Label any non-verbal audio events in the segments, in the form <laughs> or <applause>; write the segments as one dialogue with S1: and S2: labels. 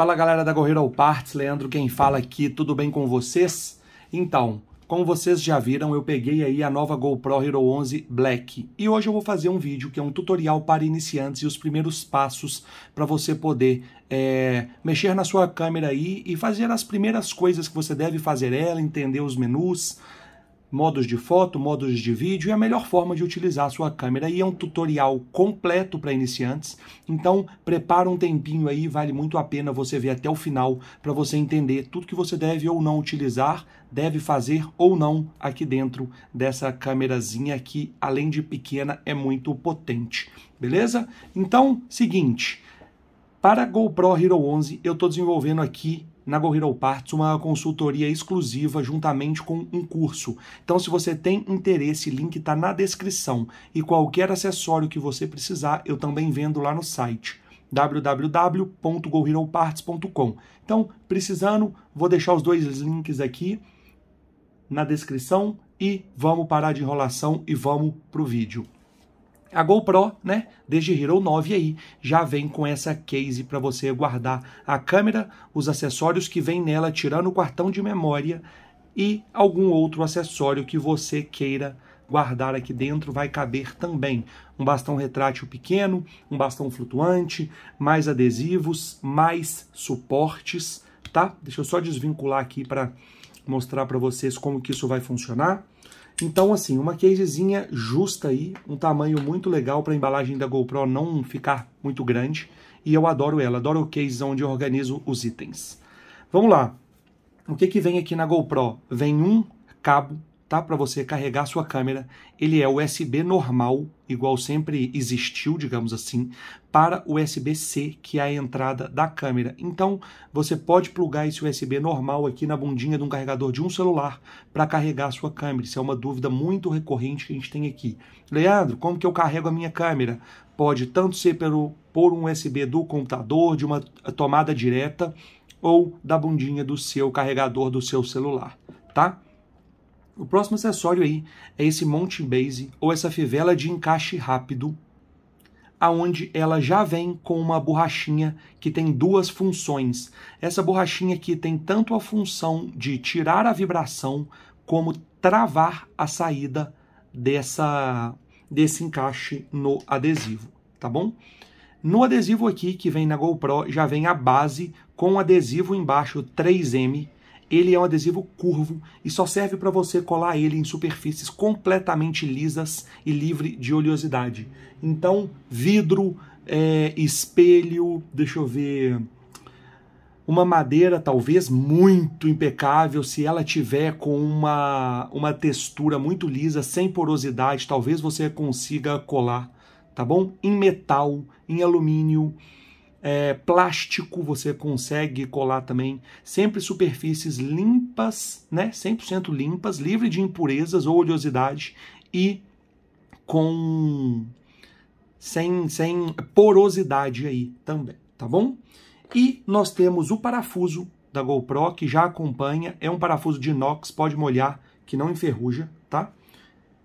S1: Fala galera da Gorreira ou Parts, Leandro quem fala aqui, tudo bem com vocês? Então, como vocês já viram, eu peguei aí a nova GoPro Hero 11 Black e hoje eu vou fazer um vídeo que é um tutorial para iniciantes e os primeiros passos para você poder é, mexer na sua câmera aí e fazer as primeiras coisas que você deve fazer ela, é, entender os menus, modos de foto, modos de vídeo e a melhor forma de utilizar a sua câmera. E é um tutorial completo para iniciantes, então prepara um tempinho aí, vale muito a pena você ver até o final para você entender tudo que você deve ou não utilizar, deve fazer ou não aqui dentro dessa câmerazinha que, além de pequena, é muito potente. Beleza? Então, seguinte, para a GoPro Hero 11 eu estou desenvolvendo aqui na Hero Parts uma consultoria exclusiva juntamente com um curso. Então, se você tem interesse, link está na descrição. E qualquer acessório que você precisar, eu também vendo lá no site www.goheroparts.com. Então, precisando, vou deixar os dois links aqui na descrição e vamos parar de enrolação e vamos pro vídeo. A GoPro, né, desde Hero 9 aí, já vem com essa case para você guardar a câmera, os acessórios que vem nela, tirando o cartão de memória e algum outro acessório que você queira guardar aqui dentro vai caber também um bastão retrátil pequeno, um bastão flutuante, mais adesivos, mais suportes, tá? Deixa eu só desvincular aqui para mostrar para vocês como que isso vai funcionar. Então, assim, uma casezinha justa aí, um tamanho muito legal para a embalagem da GoPro não ficar muito grande. E eu adoro ela, adoro o case onde eu organizo os itens. Vamos lá. O que, que vem aqui na GoPro? Vem um cabo tá? Para você carregar a sua câmera. Ele é USB normal, igual sempre existiu, digamos assim, para USB-C, que é a entrada da câmera. Então, você pode plugar esse USB normal aqui na bundinha de um carregador de um celular para carregar a sua câmera. Isso é uma dúvida muito recorrente que a gente tem aqui. Leandro, como que eu carrego a minha câmera? Pode tanto ser pelo por um USB do computador, de uma tomada direta ou da bundinha do seu carregador do seu celular, tá? O próximo acessório aí é esse mounting base ou essa fivela de encaixe rápido, aonde ela já vem com uma borrachinha que tem duas funções. Essa borrachinha aqui tem tanto a função de tirar a vibração como travar a saída dessa desse encaixe no adesivo, tá bom? No adesivo aqui que vem na GoPro já vem a base com adesivo embaixo 3M ele é um adesivo curvo e só serve para você colar ele em superfícies completamente lisas e livre de oleosidade. Então, vidro, é, espelho, deixa eu ver. Uma madeira talvez muito impecável, se ela tiver com uma, uma textura muito lisa, sem porosidade, talvez você consiga colar, tá bom? Em metal, em alumínio, é, plástico você consegue colar também, sempre superfícies limpas, né, 100% limpas, livre de impurezas ou oleosidade e com sem, sem porosidade aí também, tá bom? E nós temos o parafuso da GoPro que já acompanha, é um parafuso de inox, pode molhar, que não enferruja, tá?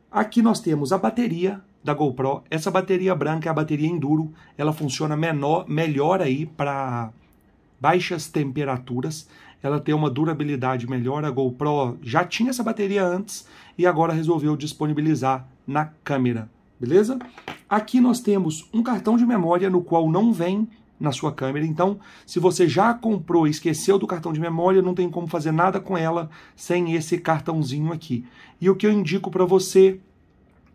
S1: Aqui nós temos a bateria da GoPro. Essa bateria branca é a bateria Enduro, ela funciona menor, melhor aí para baixas temperaturas, ela tem uma durabilidade melhor. A GoPro já tinha essa bateria antes e agora resolveu disponibilizar na câmera, beleza? Aqui nós temos um cartão de memória no qual não vem na sua câmera. Então, se você já comprou e esqueceu do cartão de memória, não tem como fazer nada com ela sem esse cartãozinho aqui. E o que eu indico para você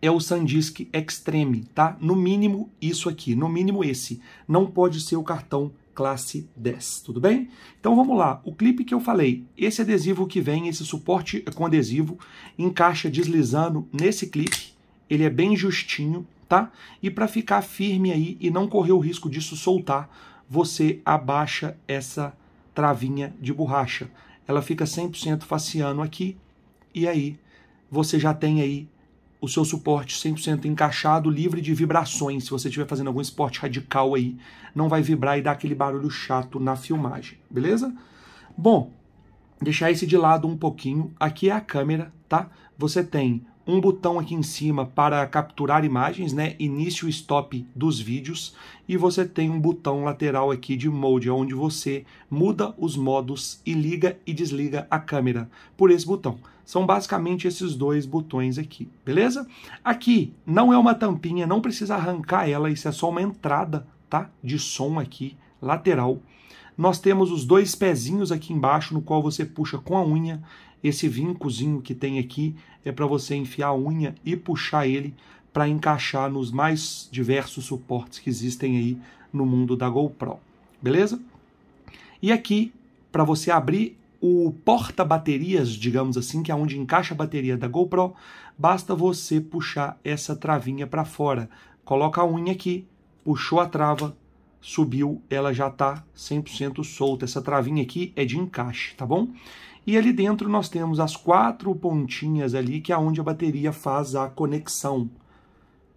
S1: é o SanDisk Extreme, tá? No mínimo isso aqui, no mínimo esse. Não pode ser o cartão classe 10, tudo bem? Então vamos lá, o clipe que eu falei, esse adesivo que vem, esse suporte com adesivo, encaixa deslizando nesse clipe, ele é bem justinho, tá? E para ficar firme aí e não correr o risco disso soltar, você abaixa essa travinha de borracha. Ela fica 100% faciano aqui, e aí você já tem aí o seu suporte 100% encaixado, livre de vibrações. Se você estiver fazendo algum esporte radical aí, não vai vibrar e dar aquele barulho chato na filmagem, beleza? Bom, deixar esse de lado um pouquinho. Aqui é a câmera, tá? Você tem um botão aqui em cima para capturar imagens, né? Início e stop dos vídeos. E você tem um botão lateral aqui de mode, é onde você muda os modos e liga e desliga a câmera por esse botão. São basicamente esses dois botões aqui, beleza? Aqui não é uma tampinha, não precisa arrancar ela, isso é só uma entrada, tá? De som aqui, lateral. Nós temos os dois pezinhos aqui embaixo, no qual você puxa com a unha. Esse vincozinho que tem aqui é para você enfiar a unha e puxar ele para encaixar nos mais diversos suportes que existem aí no mundo da GoPro, beleza? E aqui, para você abrir o porta-baterias, digamos assim, que é onde encaixa a bateria da GoPro, basta você puxar essa travinha para fora. Coloca a unha aqui, puxou a trava, subiu, ela já está 100% solta. Essa travinha aqui é de encaixe, tá bom? E ali dentro nós temos as quatro pontinhas ali, que é onde a bateria faz a conexão,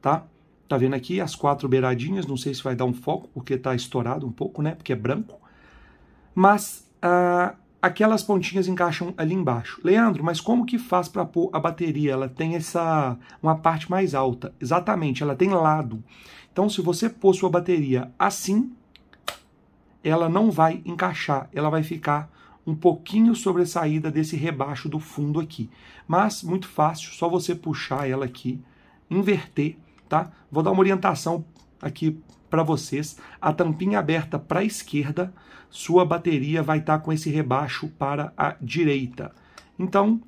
S1: tá? Tá vendo aqui as quatro beiradinhas, não sei se vai dar um foco, porque tá estourado um pouco, né? Porque é branco. Mas... Uh, aquelas pontinhas encaixam ali embaixo. Leandro, mas como que faz para pôr a bateria? Ela tem essa uma parte mais alta. Exatamente, ela tem lado. Então, se você pôr sua bateria assim, ela não vai encaixar, ela vai ficar um pouquinho sobressaída desse rebaixo do fundo aqui. Mas muito fácil, só você puxar ela aqui, inverter, tá? Vou dar uma orientação aqui para vocês a tampinha aberta para a esquerda, sua bateria vai estar tá com esse rebaixo para a direita. Então,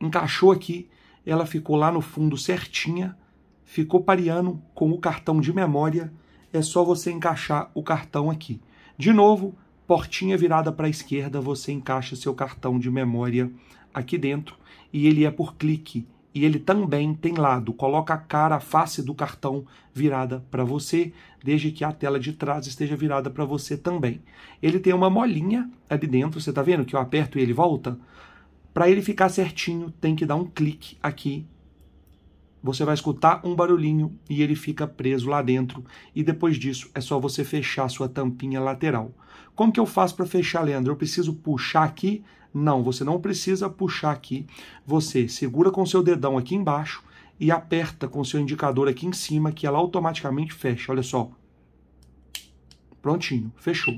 S1: encaixou aqui, ela ficou lá no fundo certinha, ficou pareando com o cartão de memória, é só você encaixar o cartão aqui. De novo, portinha virada para a esquerda, você encaixa seu cartão de memória aqui dentro e ele é por clique e ele também tem lado, coloca a cara, a face do cartão virada para você, desde que a tela de trás esteja virada para você também. Ele tem uma molinha ali dentro, você está vendo que eu aperto e ele volta? Para ele ficar certinho, tem que dar um clique aqui você vai escutar um barulhinho e ele fica preso lá dentro. E depois disso é só você fechar sua tampinha lateral. Como que eu faço para fechar, Leandro? Eu preciso puxar aqui? Não, você não precisa puxar aqui. Você segura com seu dedão aqui embaixo e aperta com seu indicador aqui em cima que ela automaticamente fecha. Olha só. Prontinho, fechou.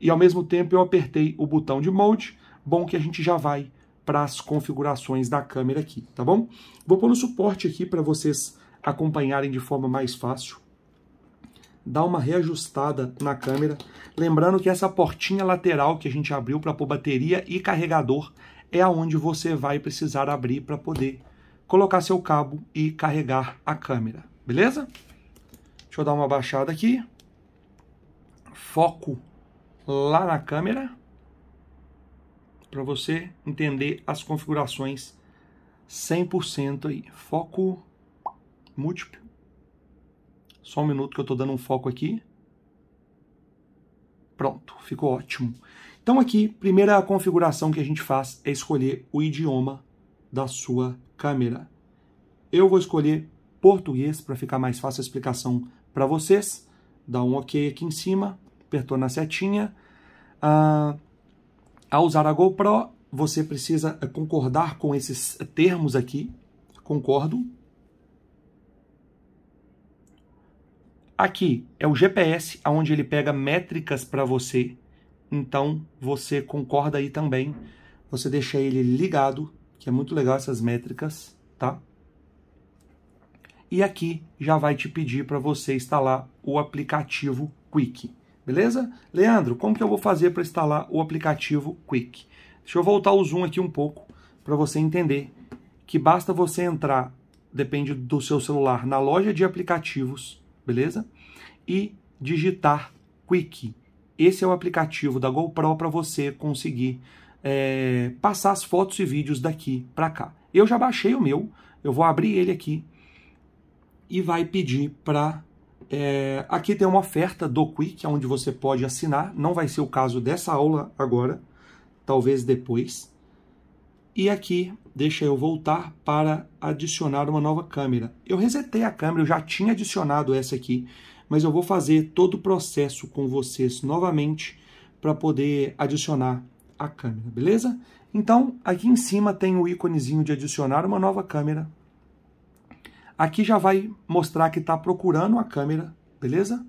S1: E ao mesmo tempo eu apertei o botão de molde. Bom que a gente já vai para as configurações da câmera aqui, tá bom? Vou pôr no suporte aqui para vocês acompanharem de forma mais fácil. Dá uma reajustada na câmera. Lembrando que essa portinha lateral que a gente abriu para pôr bateria e carregador é aonde você vai precisar abrir para poder colocar seu cabo e carregar a câmera, beleza? Deixa eu dar uma baixada aqui. Foco lá na câmera para você entender as configurações 100% aí. Foco múltiplo. Só um minuto que eu estou dando um foco aqui. Pronto, ficou ótimo. Então aqui, primeira configuração que a gente faz é escolher o idioma da sua câmera. Eu vou escolher português para ficar mais fácil a explicação para vocês. Dá um OK aqui em cima, apertou na setinha. Ah, ao usar a GoPro, você precisa eh, concordar com esses eh, termos aqui. Concordo. Aqui é o GPS, onde ele pega métricas para você. Então você concorda aí também. Você deixa ele ligado, que é muito legal essas métricas, tá? E aqui já vai te pedir para você instalar o aplicativo Quick. Beleza? Leandro, como que eu vou fazer para instalar o aplicativo Quick? Deixa eu voltar o zoom aqui um pouco para você entender que basta você entrar, depende do seu celular, na loja de aplicativos, beleza? E digitar Quick. Esse é o aplicativo da GoPro para você conseguir é, passar as fotos e vídeos daqui para cá. Eu já baixei o meu, eu vou abrir ele aqui e vai pedir para é, aqui tem uma oferta do Quick, é onde você pode assinar. Não vai ser o caso dessa aula agora, talvez depois. E aqui, deixa eu voltar para adicionar uma nova câmera. Eu resetei a câmera, eu já tinha adicionado essa aqui, mas eu vou fazer todo o processo com vocês novamente para poder adicionar a câmera, beleza? Então, aqui em cima tem o íconezinho de adicionar uma nova câmera Aqui já vai mostrar que está procurando a câmera, beleza?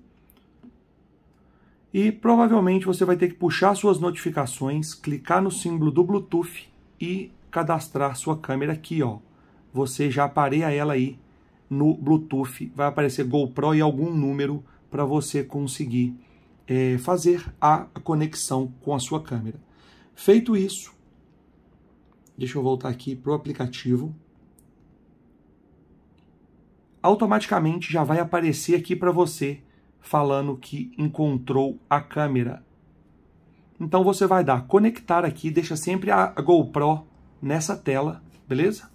S1: E provavelmente você vai ter que puxar suas notificações, clicar no símbolo do Bluetooth e cadastrar sua câmera aqui, ó. Você já apareia ela aí no Bluetooth, vai aparecer GoPro e algum número para você conseguir é, fazer a conexão com a sua câmera. Feito isso, deixa eu voltar aqui para o aplicativo automaticamente já vai aparecer aqui para você falando que encontrou a câmera. Então você vai dar conectar aqui, deixa sempre a GoPro nessa tela, beleza?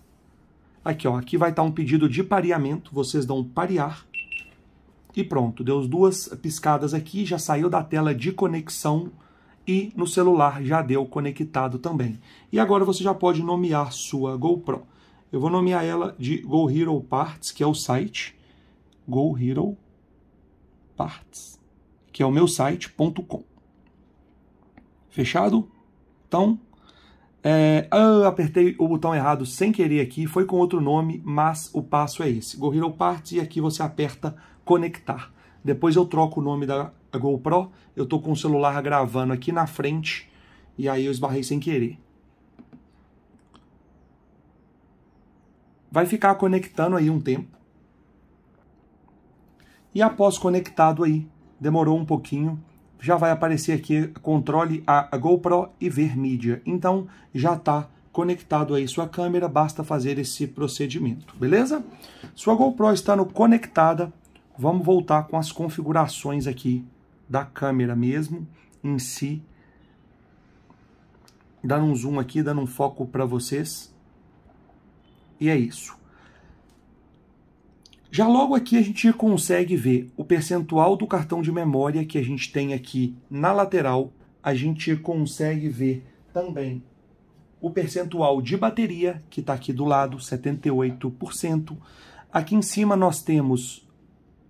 S1: Aqui, ó, aqui vai estar tá um pedido de pareamento, vocês dão parear. E pronto, deu duas piscadas aqui, já saiu da tela de conexão e no celular já deu conectado também. E agora você já pode nomear sua GoPro. Eu vou nomear ela de Go Hero Parts, que é o site Go Hero Parts, que é o meu site.com. Fechado? Então, é, ah, apertei o botão errado sem querer aqui, foi com outro nome, mas o passo é esse. Go Hero Parts e aqui você aperta conectar. Depois eu troco o nome da GoPro, eu tô com o celular gravando aqui na frente e aí eu esbarrei sem querer. vai ficar conectando aí um tempo. E após conectado aí, demorou um pouquinho, já vai aparecer aqui controle a GoPro e ver mídia. Então já está conectado aí sua câmera, basta fazer esse procedimento, beleza? Sua GoPro estando conectada, vamos voltar com as configurações aqui da câmera mesmo em si. Dando um zoom aqui, dando um foco para vocês. E é isso. Já logo aqui a gente consegue ver o percentual do cartão de memória que a gente tem aqui na lateral. A gente consegue ver também o percentual de bateria, que está aqui do lado, 78%. Aqui em cima nós temos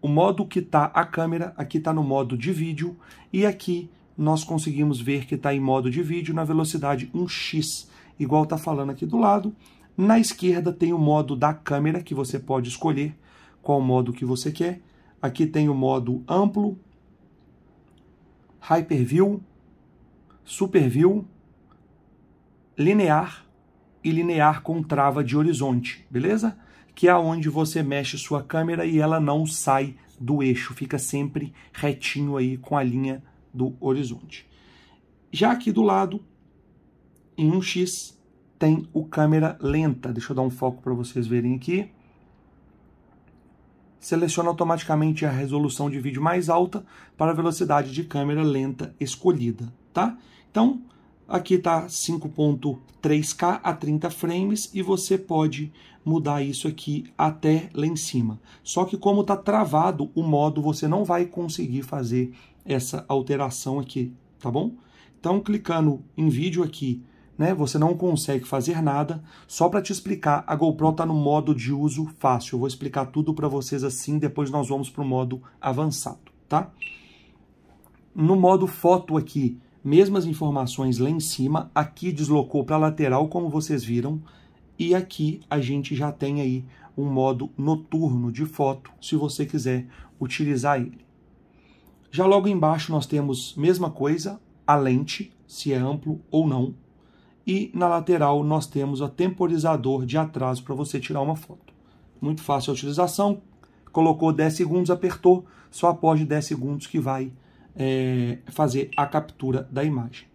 S1: o modo que está a câmera, aqui está no modo de vídeo, e aqui nós conseguimos ver que está em modo de vídeo na velocidade 1x, igual está falando aqui do lado, na esquerda tem o modo da câmera, que você pode escolher qual modo que você quer. Aqui tem o modo amplo, Hyperview, Superview, linear e linear com trava de horizonte, beleza? Que é onde você mexe sua câmera e ela não sai do eixo, fica sempre retinho aí com a linha do horizonte. Já aqui do lado, em um X, tem o câmera lenta. Deixa eu dar um foco para vocês verem aqui. Seleciona automaticamente a resolução de vídeo mais alta para a velocidade de câmera lenta escolhida, tá? Então, aqui está 5.3K a 30 frames e você pode mudar isso aqui até lá em cima. Só que como está travado o modo, você não vai conseguir fazer essa alteração aqui, tá bom? Então, clicando em vídeo aqui, né? Você não consegue fazer nada. Só para te explicar, a GoPro está no modo de uso fácil. Eu vou explicar tudo para vocês assim, depois nós vamos para o modo avançado, tá? No modo foto aqui, mesmas informações lá em cima. Aqui deslocou para a lateral, como vocês viram. E aqui a gente já tem aí um modo noturno de foto, se você quiser utilizar ele. Já logo embaixo nós temos mesma coisa, a lente, se é amplo ou não, e na lateral nós temos o temporizador de atraso para você tirar uma foto. Muito fácil a utilização. Colocou 10 segundos, apertou. Só após 10 segundos que vai é, fazer a captura da imagem.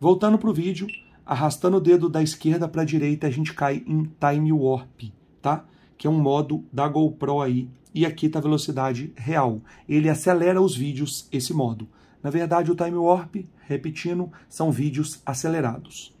S1: Voltando para o vídeo, arrastando o dedo da esquerda para a direita, a gente cai em Time Warp, tá? Que é um modo da GoPro aí. E aqui tá a velocidade real. Ele acelera os vídeos, esse modo. Na verdade, o Time Warp, repetindo, são vídeos acelerados.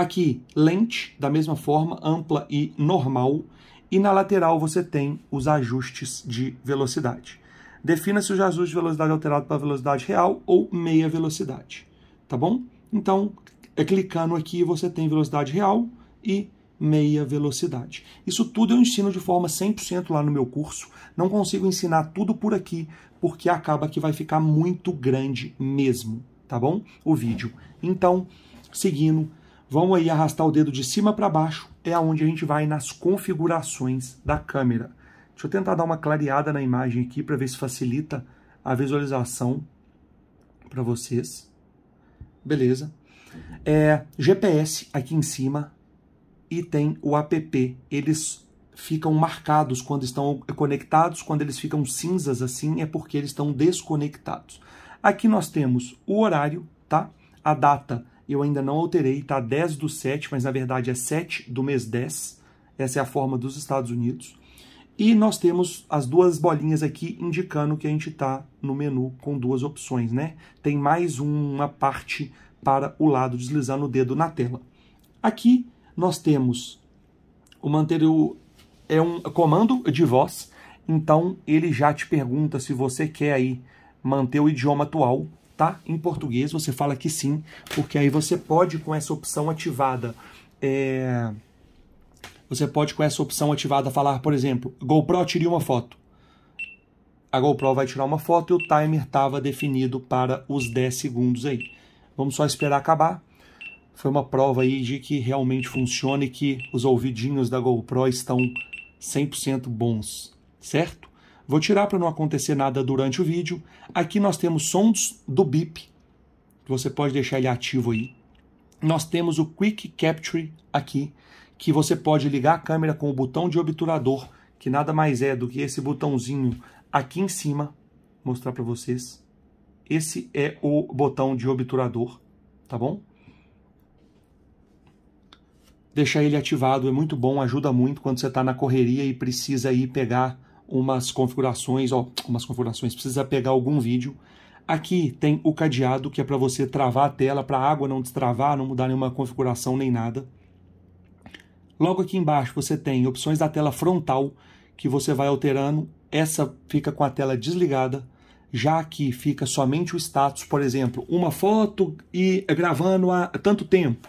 S1: Aqui, lente, da mesma forma, ampla e normal. E na lateral você tem os ajustes de velocidade. Defina-se os ajustes de velocidade alterado para velocidade real ou meia velocidade, tá bom? Então, é clicando aqui, você tem velocidade real e meia velocidade. Isso tudo eu ensino de forma 100% lá no meu curso. Não consigo ensinar tudo por aqui, porque acaba que vai ficar muito grande mesmo, tá bom? O vídeo. Então, seguindo Vamos aí arrastar o dedo de cima para baixo, é aonde a gente vai nas configurações da câmera. Deixa eu tentar dar uma clareada na imagem aqui para ver se facilita a visualização para vocês. Beleza. É, GPS aqui em cima e tem o app. Eles ficam marcados quando estão conectados, quando eles ficam cinzas assim, é porque eles estão desconectados. Aqui nós temos o horário, tá? A data eu ainda não alterei, tá 10 do 7, mas na verdade é 7 do mês 10. Essa é a forma dos Estados Unidos. E nós temos as duas bolinhas aqui indicando que a gente está no menu com duas opções, né? Tem mais uma parte para o lado, deslizando o dedo na tela. Aqui nós temos o manter o... é um comando de voz, então ele já te pergunta se você quer aí manter o idioma atual tá? Em português você fala que sim, porque aí você pode com essa opção ativada. É... Você pode com essa opção ativada falar, por exemplo, GoPro tire uma foto. A GoPro vai tirar uma foto e o timer estava definido para os 10 segundos aí. Vamos só esperar acabar. Foi uma prova aí de que realmente funciona e que os ouvidinhos da GoPro estão 100% bons, certo? Vou tirar para não acontecer nada durante o vídeo. Aqui nós temos sons do bip, que você pode deixar ele ativo aí. Nós temos o Quick Capture aqui, que você pode ligar a câmera com o botão de obturador, que nada mais é do que esse botãozinho aqui em cima. Vou mostrar para vocês. Esse é o botão de obturador, tá bom? Deixar ele ativado é muito bom, ajuda muito quando você está na correria e precisa ir pegar umas configurações, ó, umas configurações, precisa pegar algum vídeo. Aqui tem o cadeado, que é para você travar a tela, para a água não destravar, não mudar nenhuma configuração nem nada. Logo aqui embaixo você tem opções da tela frontal, que você vai alterando. Essa fica com a tela desligada. Já que fica somente o status, por exemplo, uma foto e gravando há tanto tempo.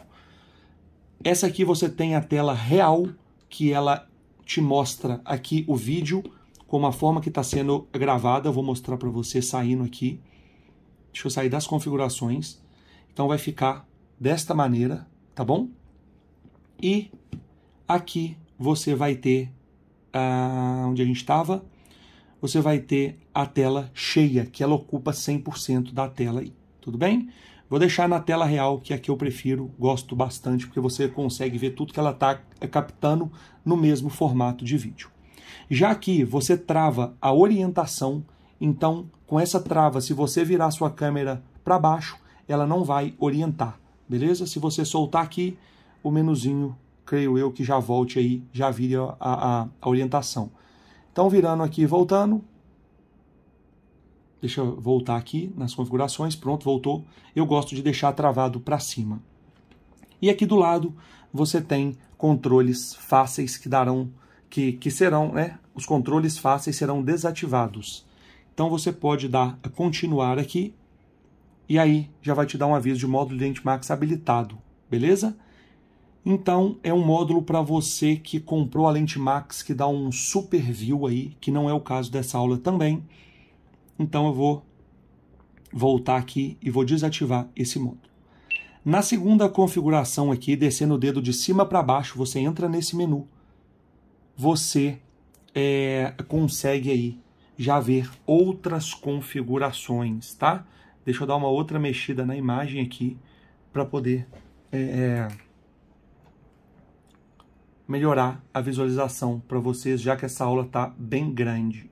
S1: Essa aqui você tem a tela real, que ela te mostra aqui o vídeo como a forma que está sendo gravada. Eu vou mostrar para você saindo aqui. Deixa eu sair das configurações. Então vai ficar desta maneira, tá bom? E aqui você vai ter ah, onde a gente estava. Você vai ter a tela cheia, que ela ocupa 100% da tela aí, tudo bem? Vou deixar na tela real, que é que eu prefiro, gosto bastante, porque você consegue ver tudo que ela está eh, captando no mesmo formato de vídeo. Já que você trava a orientação, então com essa trava, se você virar sua câmera para baixo, ela não vai orientar, beleza? Se você soltar aqui, o menuzinho, creio eu, que já volte aí, já vire a, a, a orientação. Então, virando aqui e voltando, deixa eu voltar aqui nas configurações, pronto, voltou. Eu gosto de deixar travado para cima. E aqui do lado você tem controles fáceis que darão que, que serão, né? Os controles fáceis serão desativados. Então você pode dar a continuar aqui e aí já vai te dar um aviso de módulo Lente Max habilitado, beleza? Então é um módulo para você que comprou a lente Max que dá um super view aí, que não é o caso dessa aula também. Então eu vou voltar aqui e vou desativar esse módulo. Na segunda configuração aqui, descendo o dedo de cima para baixo, você entra nesse menu você é, consegue aí já ver outras configurações, tá? Deixa eu dar uma outra mexida na imagem aqui para poder é, é, melhorar a visualização para vocês, já que essa aula está bem grande.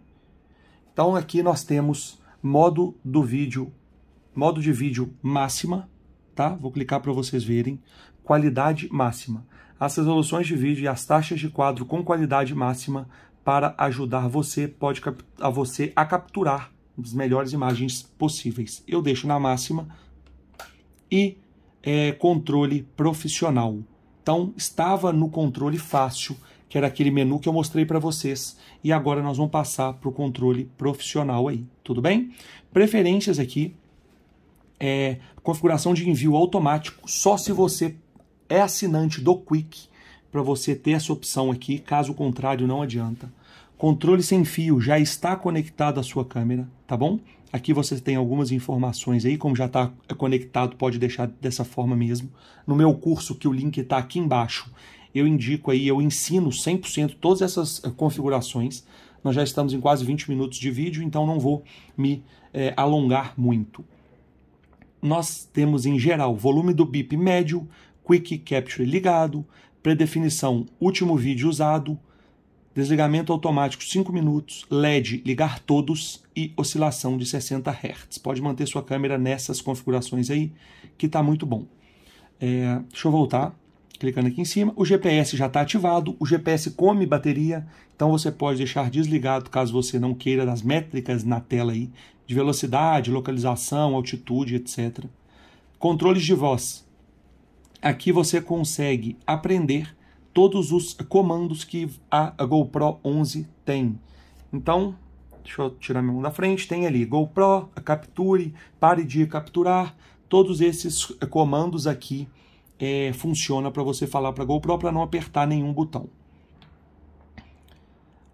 S1: Então aqui nós temos modo do vídeo, modo de vídeo máxima, tá? Vou clicar para vocês verem, qualidade máxima as resoluções de vídeo e as taxas de quadro com qualidade máxima para ajudar você, pode a você a capturar as melhores imagens possíveis. Eu deixo na máxima e é, controle profissional. Então estava no controle fácil, que era aquele menu que eu mostrei para vocês. E agora nós vamos passar para o controle profissional aí, tudo bem? Preferências aqui, é, configuração de envio automático, só se você é assinante do Quick para você ter essa opção aqui, caso contrário não adianta. Controle sem fio já está conectado à sua câmera, tá bom? Aqui você tem algumas informações aí, como já está conectado, pode deixar dessa forma mesmo. No meu curso, que o link está aqui embaixo, eu indico aí, eu ensino 100% todas essas eh, configurações. Nós já estamos em quase 20 minutos de vídeo, então não vou me é, alongar muito. Nós temos em geral volume do bip médio, Quick Capture ligado, predefinição último vídeo usado, desligamento automático 5 minutos, LED ligar todos e oscilação de 60 Hz. Pode manter sua câmera nessas configurações aí, que está muito bom. É, deixa eu voltar, clicando aqui em cima. O GPS já está ativado, o GPS come bateria, então você pode deixar desligado caso você não queira as métricas na tela aí, de velocidade, localização, altitude, etc. Controles de voz. Aqui você consegue aprender todos os comandos que a GoPro 11 tem. Então, deixa eu tirar minha mão da frente, tem ali GoPro, capture, pare de capturar, todos esses comandos aqui é, funciona para você falar para a GoPro para não apertar nenhum botão.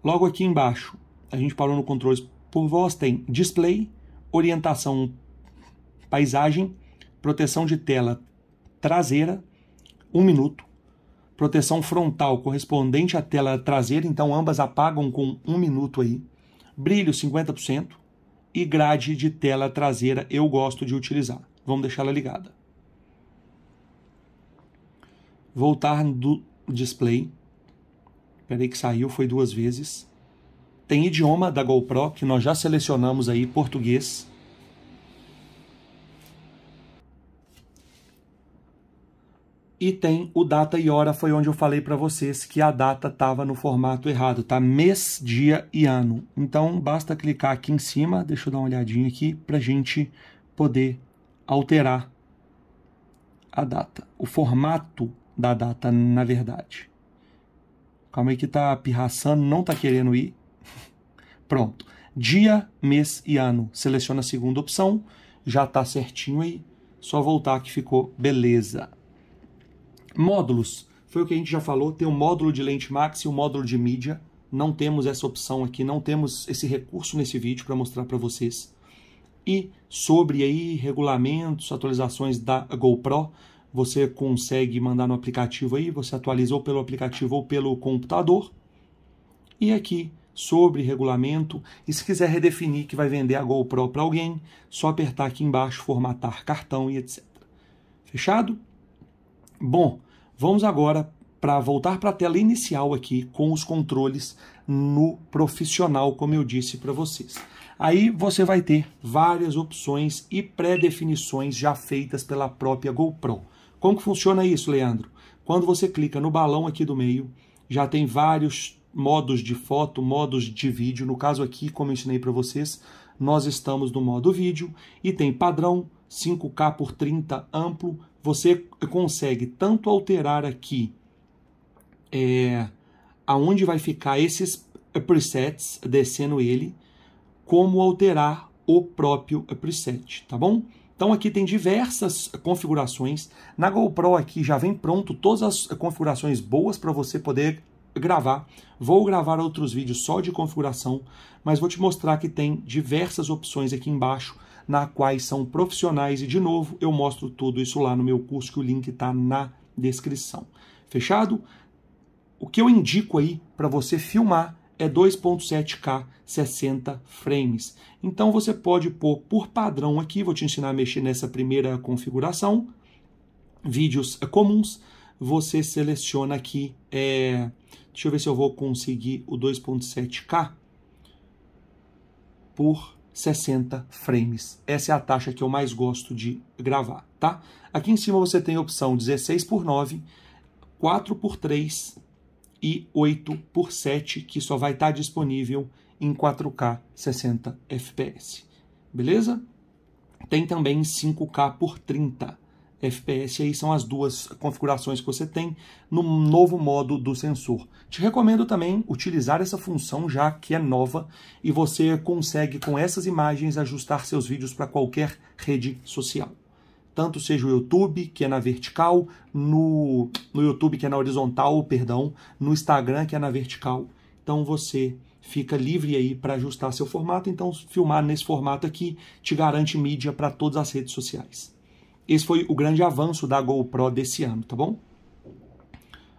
S1: Logo aqui embaixo, a gente parou no controle por voz, tem display, orientação, paisagem, proteção de tela, traseira, 1 um minuto. Proteção frontal correspondente à tela traseira, então ambas apagam com 1 um minuto aí. Brilho 50% e grade de tela traseira eu gosto de utilizar. Vamos deixar ela ligada. Voltar do display. Peraí que saiu, foi duas vezes. Tem idioma da GoPro que nós já selecionamos aí, português. E tem o data e hora, foi onde eu falei para vocês que a data estava no formato errado, tá? Mês, dia e ano. Então basta clicar aqui em cima, deixa eu dar uma olhadinha aqui, para gente poder alterar a data, o formato da data, na verdade. Calma aí que tá pirraçando, não tá querendo ir. <laughs> Pronto. Dia, mês e ano. Seleciona a segunda opção, já tá certinho aí. Só voltar que ficou beleza. Módulos. Foi o que a gente já falou, tem um módulo de lente max e um módulo de mídia. Não temos essa opção aqui, não temos esse recurso nesse vídeo para mostrar para vocês. E sobre aí regulamentos, atualizações da GoPro, você consegue mandar no aplicativo aí, você atualizou pelo aplicativo ou pelo computador. E aqui sobre regulamento, e se quiser redefinir que vai vender a GoPro para alguém, só apertar aqui embaixo, formatar cartão e etc. Fechado? Bom, Vamos agora para voltar para a tela inicial aqui com os controles no profissional, como eu disse para vocês. Aí você vai ter várias opções e pré-definições já feitas pela própria GoPro. Como que funciona isso, Leandro? Quando você clica no balão aqui do meio, já tem vários modos de foto, modos de vídeo. No caso aqui, como eu ensinei para vocês, nós estamos no modo vídeo e tem padrão 5K por 30 amplo, você consegue tanto alterar aqui é, aonde vai ficar esses presets, descendo ele, como alterar o próprio preset, tá bom? Então aqui tem diversas configurações. Na GoPro aqui já vem pronto todas as configurações boas para você poder gravar. Vou gravar outros vídeos só de configuração, mas vou te mostrar que tem diversas opções aqui embaixo na quais são profissionais e de novo eu mostro tudo isso lá no meu curso que o link está na descrição. Fechado? O que eu indico aí para você filmar é 2.7K 60 frames. Então você pode pôr por padrão aqui, vou te ensinar a mexer nessa primeira configuração, vídeos é comuns, você seleciona aqui, é, deixa eu ver se eu vou conseguir o 2.7K por 60 frames. Essa é a taxa que eu mais gosto de gravar, tá? Aqui em cima você tem a opção 16 por 9, 4 por 3 e 8 por 7, que só vai estar tá disponível em 4K 60 FPS. Beleza? Tem também 5K por 30. FPS aí são as duas configurações que você tem no novo modo do sensor. Te recomendo também utilizar essa função já que é nova e você consegue com essas imagens ajustar seus vídeos para qualquer rede social. Tanto seja o YouTube, que é na vertical, no, no YouTube, que é na horizontal, perdão, no Instagram, que é na vertical. Então você fica livre aí para ajustar seu formato. Então, filmar nesse formato aqui te garante mídia para todas as redes sociais. Esse foi o grande avanço da GoPro desse ano, tá bom?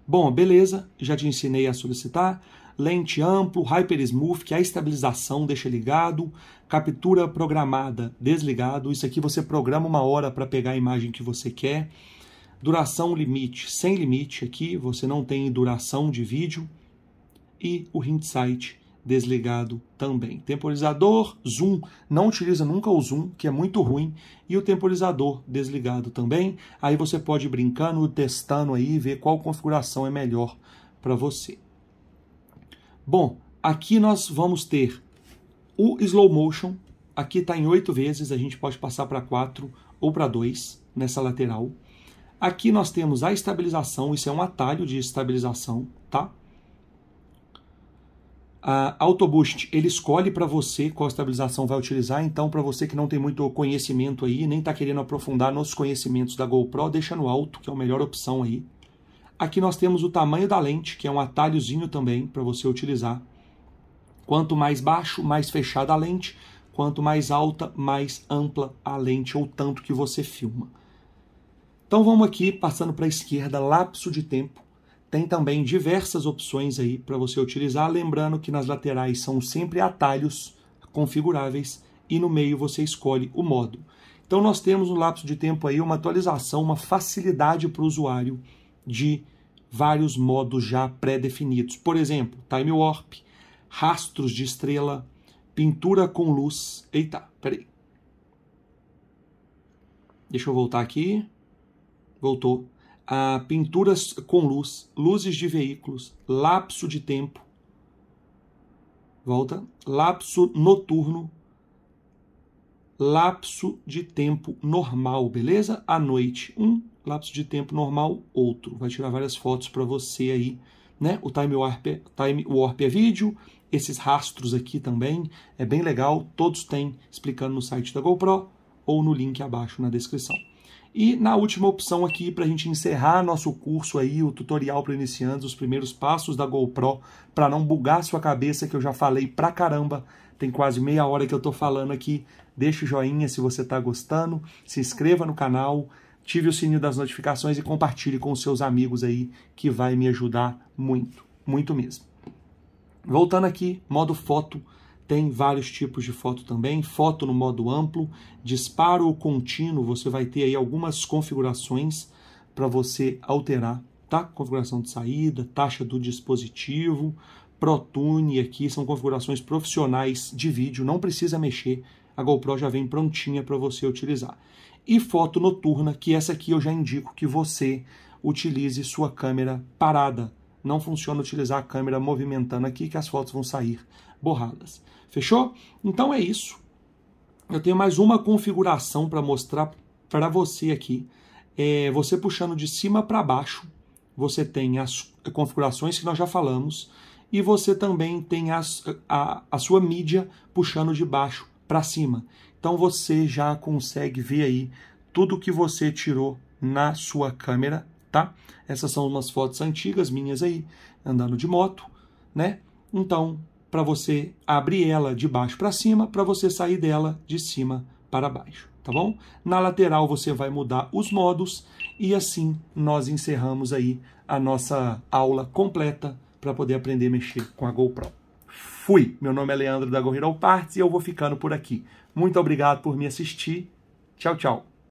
S1: Bom, beleza, já te ensinei a solicitar. Lente amplo, Hyper Smooth, que é a estabilização, deixa ligado. Captura programada, desligado. Isso aqui você programa uma hora para pegar a imagem que você quer. Duração limite, sem limite aqui, você não tem duração de vídeo. E o hindsight, desligado também. Temporizador zoom, não utiliza nunca o zoom, que é muito ruim, e o temporizador desligado também. Aí você pode ir brincando, testando aí, ver qual configuração é melhor para você. Bom, aqui nós vamos ter o slow motion, aqui está em 8 vezes, a gente pode passar para 4 ou para 2 nessa lateral. Aqui nós temos a estabilização, isso é um atalho de estabilização, tá? A Autoboost, ele escolhe para você qual estabilização vai utilizar, então para você que não tem muito conhecimento aí, nem está querendo aprofundar nos conhecimentos da GoPro, deixa no alto, que é a melhor opção aí. Aqui nós temos o tamanho da lente, que é um atalhozinho também para você utilizar. Quanto mais baixo, mais fechada a lente, quanto mais alta, mais ampla a lente ou tanto que você filma. Então vamos aqui, passando para a esquerda, lapso de tempo. Tem também diversas opções aí para você utilizar, lembrando que nas laterais são sempre atalhos configuráveis e no meio você escolhe o modo. Então nós temos no lapso de tempo aí uma atualização, uma facilidade para o usuário de vários modos já pré-definidos. Por exemplo, Time Warp, rastros de estrela, pintura com luz. Eita, peraí. Deixa eu voltar aqui. Voltou a pinturas com luz, luzes de veículos, lapso de tempo. Volta. Lapso noturno. Lapso de tempo normal, beleza? À noite, um. Lapso de tempo normal, outro. Vai tirar várias fotos para você aí, né? O Time Warp, é, Time Warp é vídeo, esses rastros aqui também, é bem legal. Todos têm explicando no site da GoPro ou no link abaixo na descrição. E na última opção aqui, para a gente encerrar nosso curso aí, o tutorial para iniciantes, os primeiros passos da GoPro, para não bugar sua cabeça, que eu já falei pra caramba, tem quase meia hora que eu tô falando aqui. Deixa o joinha se você tá gostando, se inscreva no canal, ative o sininho das notificações e compartilhe com os seus amigos aí, que vai me ajudar muito, muito mesmo. Voltando aqui, modo foto, tem vários tipos de foto também, foto no modo amplo, disparo contínuo, você vai ter aí algumas configurações para você alterar, tá? Configuração de saída, taxa do dispositivo, ProTune aqui, são configurações profissionais de vídeo, não precisa mexer, a GoPro já vem prontinha para você utilizar. E foto noturna, que essa aqui eu já indico que você utilize sua câmera parada, não funciona utilizar a câmera movimentando aqui, que as fotos vão sair borradas. Fechou? Então é isso. Eu tenho mais uma configuração para mostrar para você aqui. É, você puxando de cima para baixo, você tem as configurações que nós já falamos, e você também tem as, a, a sua mídia puxando de baixo para cima. Então você já consegue ver aí tudo que você tirou na sua câmera tá? Essas são umas fotos antigas minhas aí, andando de moto, né? Então, para você abrir ela de baixo para cima, para você sair dela de cima para baixo, tá bom? Na lateral você vai mudar os modos e assim nós encerramos aí a nossa aula completa para poder aprender a mexer com a GoPro. Fui! Meu nome é Leandro da Gorrero Parts e eu vou ficando por aqui. Muito obrigado por me assistir. Tchau, tchau!